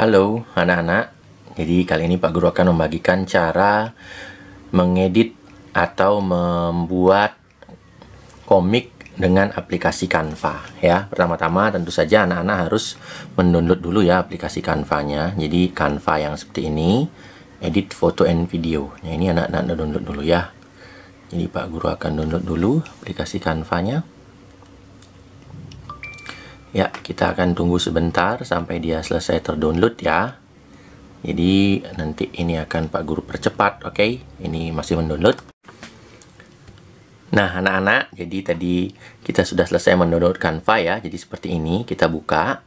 Halo anak-anak, jadi kali ini Pak Guru akan membagikan cara mengedit atau membuat komik dengan aplikasi Canva ya. Pertama-tama tentu saja anak-anak harus mendownload dulu ya aplikasi Canva-nya. Jadi Canva yang seperti ini, edit foto and video. Nah ini anak-anak download dulu ya. Jadi Pak Guru akan download dulu aplikasi Canva-nya. Ya, kita akan tunggu sebentar sampai dia selesai terdownload ya. Jadi nanti ini akan Pak Guru percepat, oke? Okay? Ini masih mendownload. Nah, anak-anak, jadi tadi kita sudah selesai mendownload Canva ya. Jadi seperti ini, kita buka.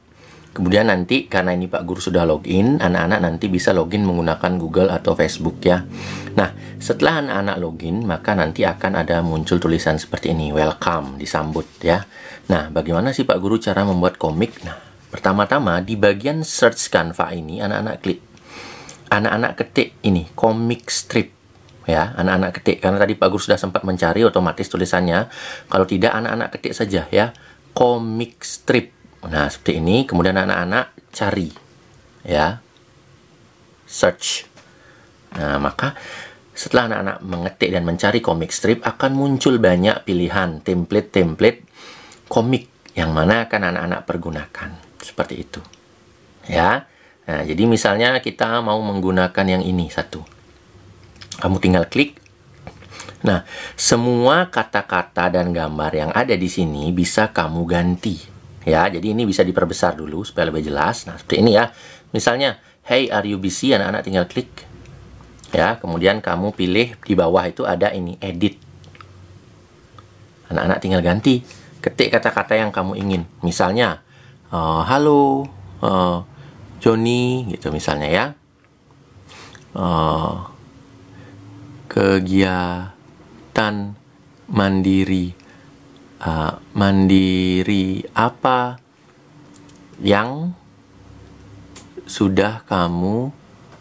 Kemudian nanti karena ini Pak Guru sudah login, anak-anak nanti bisa login menggunakan Google atau Facebook ya. Nah, setelah anak-anak login, maka nanti akan ada muncul tulisan seperti ini, welcome, disambut ya. Nah, bagaimana sih Pak Guru cara membuat komik? Nah, pertama-tama di bagian search Canva ini anak-anak klik. Anak-anak ketik ini, komik strip ya anak-anak ketik karena tadi Pak Guru sudah sempat mencari otomatis tulisannya kalau tidak anak-anak ketik saja ya komik strip Nah, seperti ini. Kemudian anak-anak cari. Ya. Search. Nah, maka setelah anak-anak mengetik dan mencari komik strip, akan muncul banyak pilihan template-template komik yang mana akan anak-anak pergunakan. Seperti itu. Ya. Nah, jadi misalnya kita mau menggunakan yang ini satu. Kamu tinggal klik. Nah, semua kata-kata dan gambar yang ada di sini bisa kamu ganti ya jadi ini bisa diperbesar dulu supaya lebih jelas nah seperti ini ya misalnya hey are you busy anak-anak tinggal klik ya kemudian kamu pilih di bawah itu ada ini edit anak-anak tinggal ganti ketik kata-kata yang kamu ingin misalnya uh, halo uh, Joni gitu misalnya ya uh, kegiatan mandiri uh, mandiri apa yang sudah kamu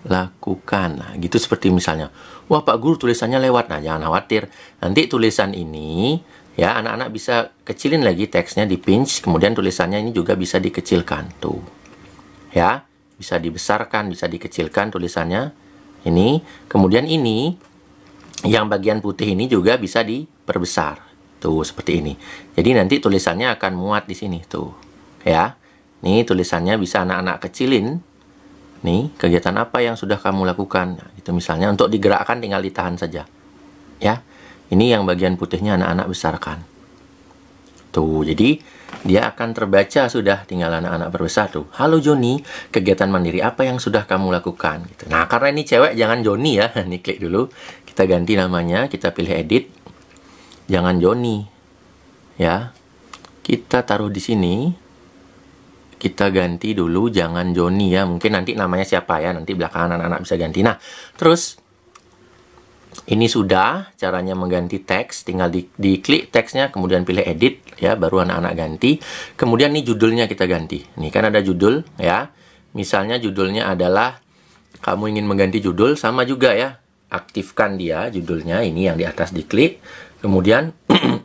lakukan. Nah, gitu seperti misalnya, wah Pak Guru tulisannya lewat. Nah, jangan khawatir. Nanti tulisan ini ya anak-anak bisa kecilin lagi teksnya di pinch, kemudian tulisannya ini juga bisa dikecilkan tuh. Ya, bisa dibesarkan, bisa dikecilkan tulisannya. Ini, kemudian ini yang bagian putih ini juga bisa diperbesar Tuh, gitu, seperti ini. Jadi nanti tulisannya akan muat di sini, tuh. Ya. Nih tulisannya bisa anak-anak kecilin. Nih, kegiatan apa yang sudah kamu lakukan? Nah, itu misalnya untuk digerakkan tinggal ditahan saja. Ya. Ini yang bagian putihnya anak-anak besarkan. Tuh, jadi dia akan terbaca sudah tinggal anak-anak berbesar tuh. Halo Joni, kegiatan mandiri apa yang sudah kamu lakukan? Gitu. Nah, karena ini cewek jangan Joni ya. Ini klik dulu. Kita ganti namanya, kita pilih edit jangan Joni ya kita taruh di sini kita ganti dulu jangan Joni ya mungkin nanti namanya siapa ya nanti belakangan anak-anak bisa ganti nah terus ini sudah caranya mengganti teks tinggal di, klik teksnya kemudian pilih edit ya baru anak-anak ganti kemudian ini judulnya kita ganti nih kan ada judul ya misalnya judulnya adalah kamu ingin mengganti judul sama juga ya aktifkan dia judulnya ini yang di atas diklik Kemudian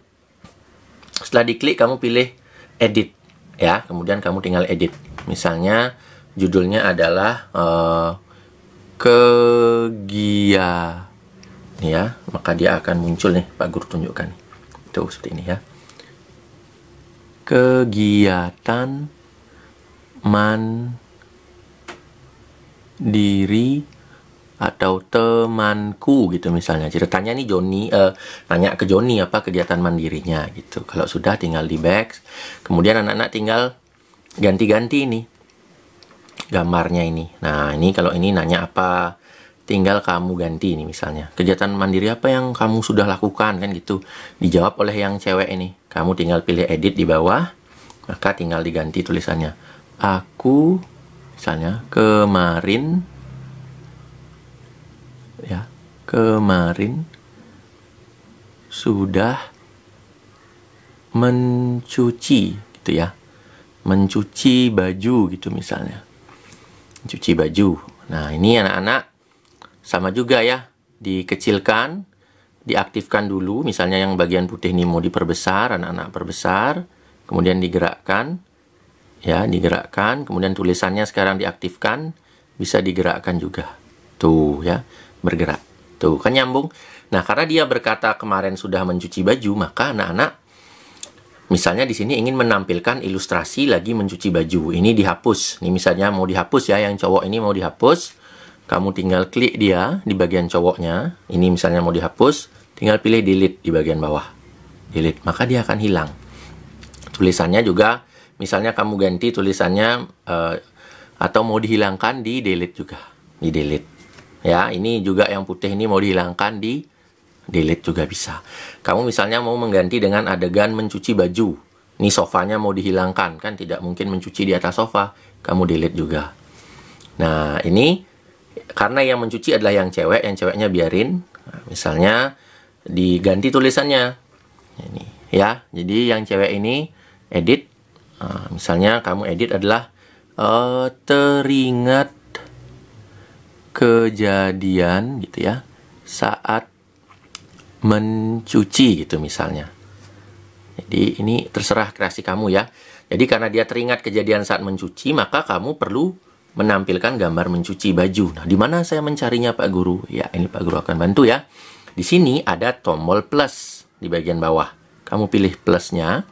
setelah diklik kamu pilih edit ya, kemudian kamu tinggal edit. Misalnya judulnya adalah uh, kegia ya, maka dia akan muncul nih Pak Guru tunjukkan. Itu seperti ini ya. Kegiatan mandiri atau temanku gitu misalnya ceritanya nih Joni eh, nanya ke Joni apa kegiatan mandirinya gitu kalau sudah tinggal di bags kemudian anak-anak tinggal ganti-ganti ini gambarnya ini nah ini kalau ini nanya apa tinggal kamu ganti ini misalnya kegiatan mandiri apa yang kamu sudah lakukan kan gitu dijawab oleh yang cewek ini kamu tinggal pilih edit di bawah maka tinggal diganti tulisannya aku misalnya kemarin kemarin sudah mencuci gitu ya mencuci baju gitu misalnya mencuci baju nah ini anak-anak sama juga ya dikecilkan diaktifkan dulu misalnya yang bagian putih ini mau diperbesar anak-anak perbesar kemudian digerakkan ya digerakkan kemudian tulisannya sekarang diaktifkan bisa digerakkan juga tuh ya bergerak Tuh, gitu, kan nyambung. Nah, karena dia berkata kemarin sudah mencuci baju, maka anak-anak misalnya di sini ingin menampilkan ilustrasi lagi mencuci baju. Ini dihapus. Ini misalnya mau dihapus ya, yang cowok ini mau dihapus. Kamu tinggal klik dia di bagian cowoknya. Ini misalnya mau dihapus, tinggal pilih delete di bagian bawah. Delete, maka dia akan hilang. Tulisannya juga misalnya kamu ganti tulisannya uh, atau mau dihilangkan di delete juga. Di delete ya ini juga yang putih ini mau dihilangkan di delete juga bisa kamu misalnya mau mengganti dengan adegan mencuci baju ini sofanya mau dihilangkan kan tidak mungkin mencuci di atas sofa kamu delete juga nah ini karena yang mencuci adalah yang cewek yang ceweknya biarin nah, misalnya diganti tulisannya ini ya jadi yang cewek ini edit nah, misalnya kamu edit adalah uh, teringat kejadian gitu ya saat mencuci gitu misalnya. Jadi ini terserah kreasi kamu ya. Jadi karena dia teringat kejadian saat mencuci, maka kamu perlu menampilkan gambar mencuci baju. Nah, di mana saya mencarinya Pak Guru? Ya, ini Pak Guru akan bantu ya. Di sini ada tombol plus di bagian bawah. Kamu pilih plusnya.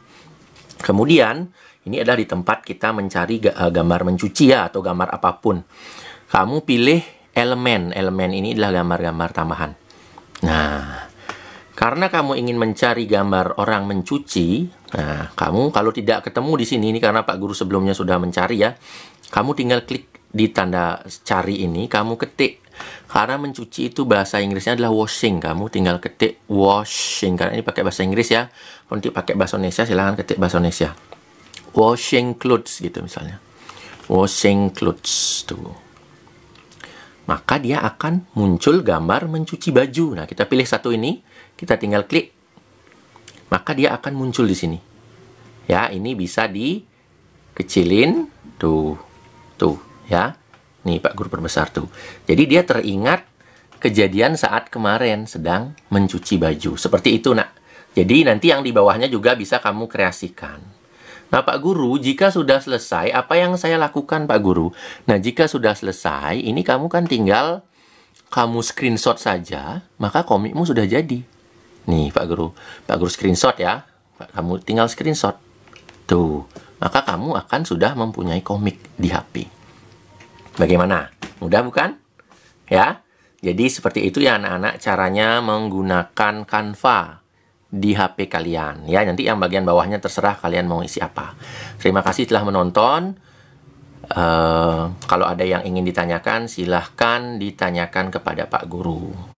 Kemudian, ini adalah di tempat kita mencari gambar mencuci ya, atau gambar apapun. Kamu pilih elemen. Elemen ini adalah gambar-gambar tambahan. Nah, karena kamu ingin mencari gambar orang mencuci, nah, kamu kalau tidak ketemu di sini ini karena Pak Guru sebelumnya sudah mencari ya. Kamu tinggal klik di tanda cari ini, kamu ketik karena mencuci itu bahasa Inggrisnya adalah washing. Kamu tinggal ketik washing karena ini pakai bahasa Inggris ya. Untuk nanti pakai bahasa Indonesia silahkan ketik bahasa Indonesia. Washing clothes gitu misalnya. Washing clothes tuh maka dia akan muncul gambar mencuci baju. Nah, kita pilih satu ini, kita tinggal klik. Maka dia akan muncul di sini. Ya, ini bisa dikecilin tuh. Tuh, ya. Nih Pak Guru perbesar tuh. Jadi dia teringat kejadian saat kemarin sedang mencuci baju. Seperti itu, Nak. Jadi nanti yang di bawahnya juga bisa kamu kreasikan. Nah, Pak Guru, jika sudah selesai, apa yang saya lakukan, Pak Guru? Nah, jika sudah selesai, ini kamu kan tinggal kamu screenshot saja, maka komikmu sudah jadi. Nih, Pak Guru. Pak Guru screenshot ya. Kamu tinggal screenshot. Tuh, maka kamu akan sudah mempunyai komik di HP. Bagaimana? Mudah bukan? Ya? Jadi seperti itu ya anak-anak caranya menggunakan Canva di HP kalian ya nanti yang bagian bawahnya terserah kalian mau isi apa terima kasih telah menonton uh, kalau ada yang ingin ditanyakan silahkan ditanyakan kepada Pak Guru